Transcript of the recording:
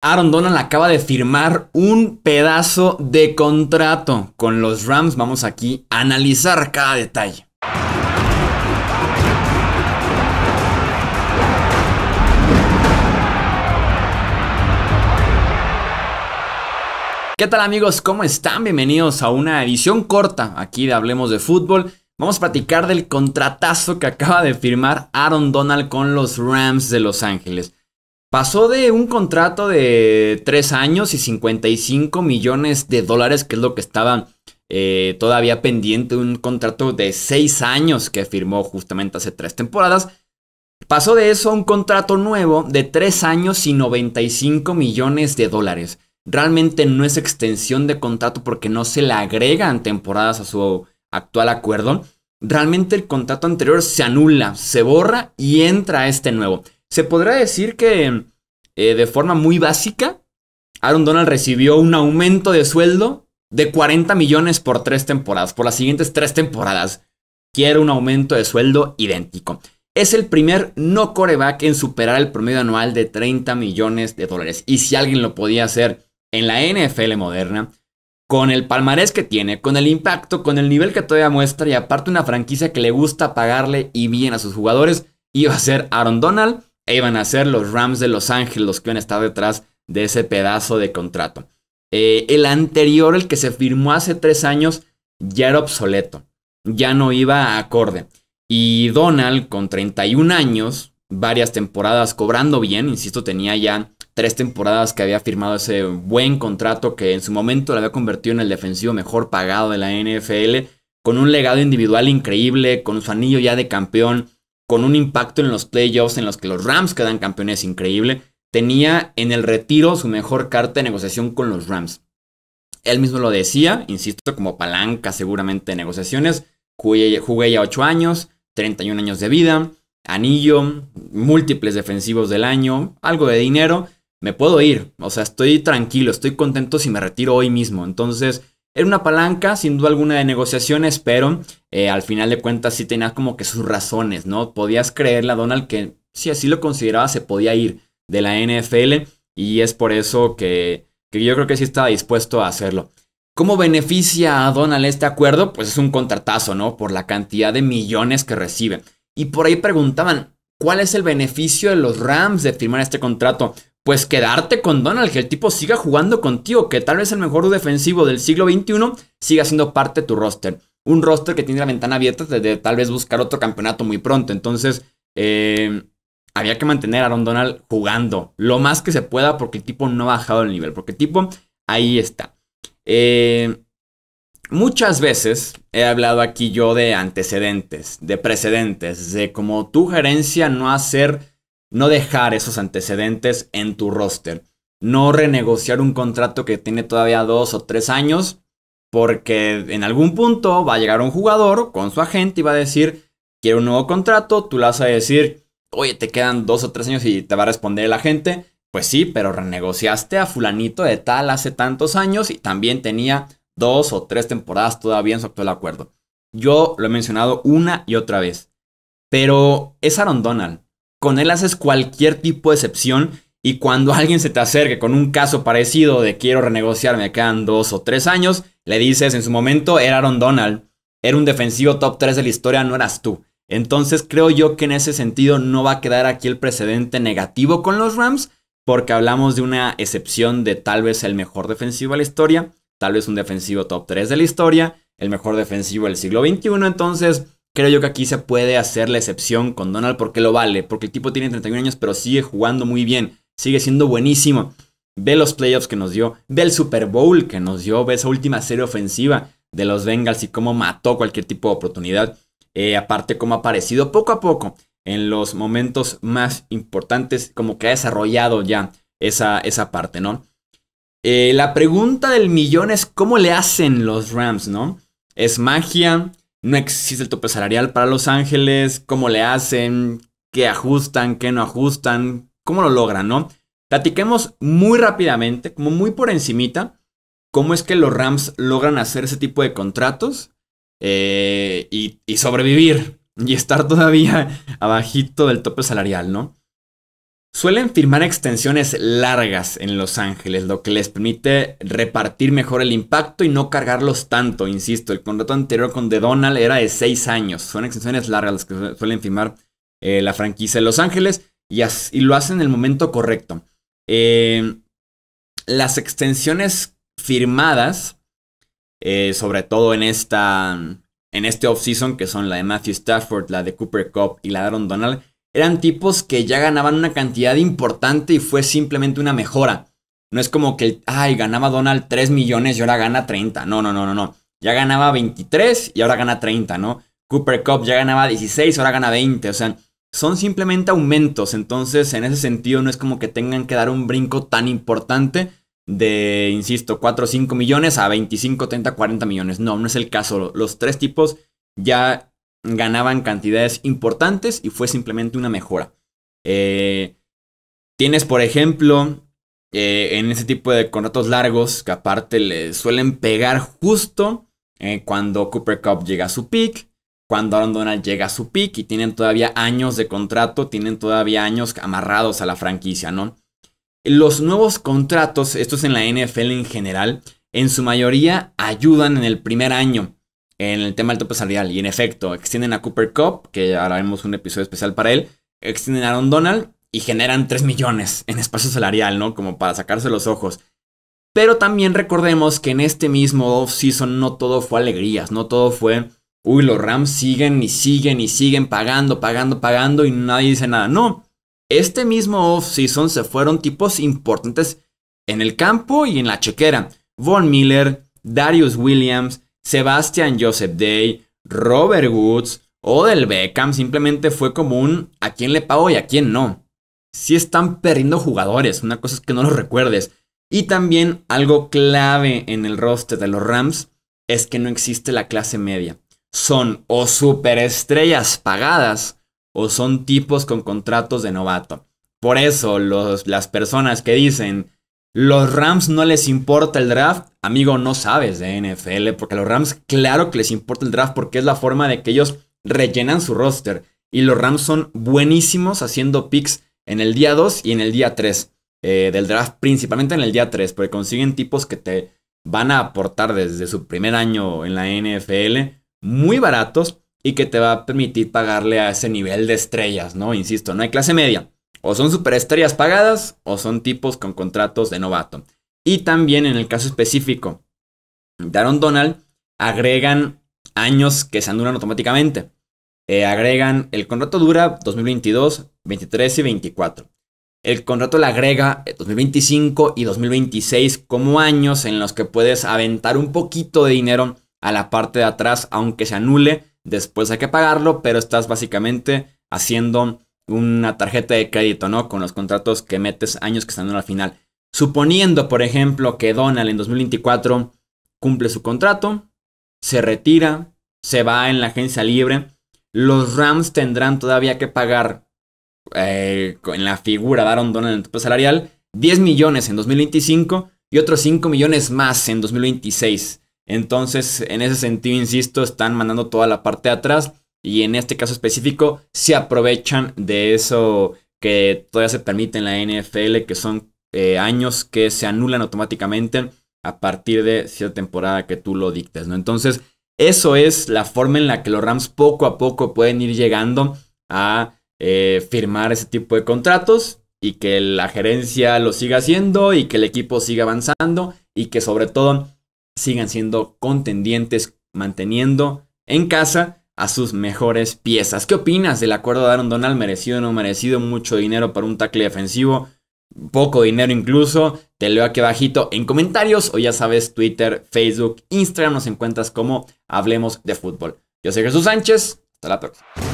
Aaron Donald acaba de firmar un pedazo de contrato con los Rams. Vamos aquí a analizar cada detalle. ¿Qué tal amigos? ¿Cómo están? Bienvenidos a una edición corta aquí de Hablemos de Fútbol. Vamos a platicar del contratazo que acaba de firmar Aaron Donald con los Rams de Los Ángeles. Pasó de un contrato de 3 años y 55 millones de dólares, que es lo que estaba eh, todavía pendiente, un contrato de 6 años que firmó justamente hace 3 temporadas. Pasó de eso a un contrato nuevo de 3 años y 95 millones de dólares. Realmente no es extensión de contrato porque no se le agregan temporadas a su actual acuerdo. Realmente el contrato anterior se anula, se borra y entra este nuevo. Se podrá decir que eh, de forma muy básica, Aaron Donald recibió un aumento de sueldo de 40 millones por tres temporadas, por las siguientes tres temporadas. Quiere un aumento de sueldo idéntico. Es el primer no coreback en superar el promedio anual de 30 millones de dólares. Y si alguien lo podía hacer en la NFL moderna, con el palmarés que tiene, con el impacto, con el nivel que todavía muestra y aparte una franquicia que le gusta pagarle y bien a sus jugadores, iba a ser Aaron Donald. E iban a ser los Rams de Los Ángeles los que iban a estar detrás de ese pedazo de contrato. Eh, el anterior, el que se firmó hace tres años, ya era obsoleto, ya no iba a acorde. Y Donald, con 31 años, varias temporadas cobrando bien, insisto, tenía ya tres temporadas que había firmado ese buen contrato que en su momento lo había convertido en el defensivo mejor pagado de la NFL, con un legado individual increíble, con su anillo ya de campeón, con un impacto en los playoffs en los que los Rams quedan campeones increíble, tenía en el retiro su mejor carta de negociación con los Rams. Él mismo lo decía, insisto, como palanca seguramente de negociaciones. Jugué, ya 8 años, 31 años de vida, anillo, múltiples defensivos del año, algo de dinero. Me puedo ir, o sea, estoy tranquilo, estoy contento si me retiro hoy mismo. Entonces, era una palanca, sin duda alguna, de negociaciones, pero eh, al final de cuentas sí tenías como que sus razones, ¿no? Podías creerle a Donald que si así lo consideraba se podía ir de la NFL y es por eso que, que yo creo que sí estaba dispuesto a hacerlo. ¿Cómo beneficia a Donald este acuerdo? Pues es un contratazo, ¿no? Por la cantidad de millones que recibe. Y por ahí preguntaban, ¿cuál es el beneficio de los Rams de firmar este contrato? pues quedarte con Donald, que el tipo siga jugando contigo, que tal vez el mejor defensivo del siglo XXI siga siendo parte de tu roster. Un roster que tiene la ventana abierta de, tal vez buscar otro campeonato muy pronto. Entonces, eh, había que mantener a Aaron Donald jugando lo más que se pueda porque el tipo no ha bajado el nivel, porque el tipo ahí está. Eh, muchas veces he hablado aquí yo de antecedentes, de precedentes, de como tu gerencia no hacer no dejar esos antecedentes en tu roster. No renegociar un contrato que tiene todavía dos o tres años, porque en algún punto va a llegar un jugador con su agente y va a decir, quiero un nuevo contrato, tú le vas a decir, oye, te quedan dos o tres años y te va a responder el agente. Pues sí, pero renegociaste a fulanito de tal hace tantos años y también tenía dos o tres temporadas todavía en su actual acuerdo. Yo lo he mencionado una y otra vez. Pero es Aaron Donald. Con él haces cualquier tipo de excepción y cuando alguien se te acerque con un caso parecido de quiero renegociarme me quedan dos o tres años, le dices, en su momento era Aaron Donald, era un defensivo top 3 de la historia, no eras tú. Entonces creo yo que en ese sentido no va a quedar aquí el precedente negativo con los Rams, porque hablamos de una excepción de tal vez el mejor defensivo de la historia, tal vez un defensivo top 3 de la historia, el mejor defensivo del siglo XXI, entonces Creo yo que aquí se puede hacer la excepción con Donald porque lo vale, porque el tipo tiene 31 años pero sigue jugando muy bien, sigue siendo buenísimo. Ve los playoffs que nos dio, ve el Super Bowl que nos dio, ve esa última serie ofensiva de los Bengals y cómo mató cualquier tipo de oportunidad. Eh, aparte, cómo ha aparecido poco a poco en los momentos más importantes, como que ha desarrollado ya esa, esa parte, ¿no? Eh, la pregunta del millón es cómo le hacen los Rams, ¿no? ¿Es magia? no existe el tope salarial para Los Ángeles, cómo le hacen, qué ajustan, qué no ajustan, cómo lo logran, ¿no? Platiquemos muy rápidamente, como muy por encimita, cómo es que los Rams logran hacer ese tipo de contratos eh, y, y sobrevivir y estar todavía abajito del tope salarial, ¿no? Suelen firmar extensiones largas en Los Ángeles, lo que les permite repartir mejor el impacto y no cargarlos tanto, insisto. El contrato anterior con The Donald era de 6 años. Son extensiones largas las que suelen firmar eh, la franquicia de Los Ángeles y, lo hacen en el momento correcto. Eh, las extensiones firmadas, eh, sobre todo en esta en este offseason, que son la de Matthew Stafford, la de Cooper Cup y la de Aaron Donald, eran tipos que ya ganaban una cantidad importante y fue simplemente una mejora. No es como que, ay, ganaba Donald 3 millones y ahora gana 30. No, no, no, no, no. Ya ganaba 23 y ahora gana 30, ¿no? Cooper Cup ya ganaba 16, ahora gana 20. O sea, son simplemente aumentos. Entonces, en ese sentido, no es como que tengan que dar un brinco tan importante de, insisto, 4 o 5 millones a 25, 30, 40 millones. No, no es el caso. Los tres tipos ya ganaban cantidades importantes y fue simplemente una mejora. Eh, tienes, por ejemplo, eh, en ese tipo de contratos largos que aparte le suelen pegar justo eh, cuando Cooper Cup llega a su pick, cuando Aaron Donald llega a su pick y tienen todavía años de contrato, tienen todavía años amarrados a la franquicia, ¿no? Los nuevos contratos, estos en la NFL en general, en su mayoría ayudan en el primer año en el tema del tope salarial. Y en efecto, extienden a Cooper Cup, que ahora haremos un episodio especial para él, extienden a Aaron Donald y generan 3 millones en espacio salarial, ¿no? Como para sacarse los ojos. Pero también recordemos que en este mismo off-season no todo fue alegrías, no todo fue, uy, los Rams siguen y siguen y siguen pagando, pagando, pagando y nadie dice nada. No, este mismo off-season se fueron tipos importantes en el campo y en la chequera. Von Miller, Darius Williams, Sebastian Joseph Day, Robert Woods, o del Beckham, simplemente fue como un a quién le pago y a quién no. Si están perdiendo jugadores, una cosa es que no los recuerdes. Y también algo clave en el roster de los Rams es que no existe la clase media. Son o superestrellas pagadas o son tipos con contratos de novato. Por eso los, las personas que dicen los Rams no les importa el draft Amigo, no sabes de NFL, porque a los Rams claro que les importa el draft porque es la forma de que ellos rellenan su roster. Y los Rams son buenísimos haciendo picks en el día 2 y en el día 3 eh, del draft, principalmente en el día 3, porque consiguen tipos que te van a aportar desde su primer año en la NFL muy baratos y que te va a permitir pagarle a ese nivel de estrellas, ¿no? Insisto, no hay clase media. O son superestrellas pagadas o son tipos con contratos de novato. Y también en el caso específico de Aaron Donald, agregan años que se anulan automáticamente. Eh, agregan, el contrato dura 2022, 23 y 24. El contrato le agrega 2025 eh, y 2026 como años en los que puedes aventar un poquito de dinero a la parte de atrás, aunque se anule, después hay que pagarlo, pero estás básicamente haciendo una tarjeta de crédito, ¿no? Con los contratos que metes años que se anulan al final. Suponiendo, por ejemplo, que Donald en 2024 cumple su contrato, se retira, se va en la agencia libre, los Rams tendrán todavía que pagar eh, en la figura daron Donald en salarial 10 millones en 2025 y otros 5 millones más en 2026. Entonces, en ese sentido, insisto, están mandando toda la parte de atrás y en este caso específico se aprovechan de eso que todavía se permite en la NFL, que son eh, años que se anulan automáticamente a partir de cierta temporada que tú lo dictes, ¿no? Entonces, eso es la forma en la que los Rams poco a poco pueden ir llegando a eh, firmar ese tipo de contratos y que la gerencia lo siga haciendo y que el equipo siga avanzando y que sobre todo sigan siendo contendientes, manteniendo en casa a sus mejores piezas. ¿Qué opinas del acuerdo de Aaron Donald? ¿Merecido o no merecido? Mucho dinero para un tackle defensivo poco dinero incluso, te leo aquí bajito en comentarios o ya sabes Twitter, Facebook, Instagram, nos encuentras como Hablemos de Fútbol. Yo soy Jesús Sánchez, hasta la próxima.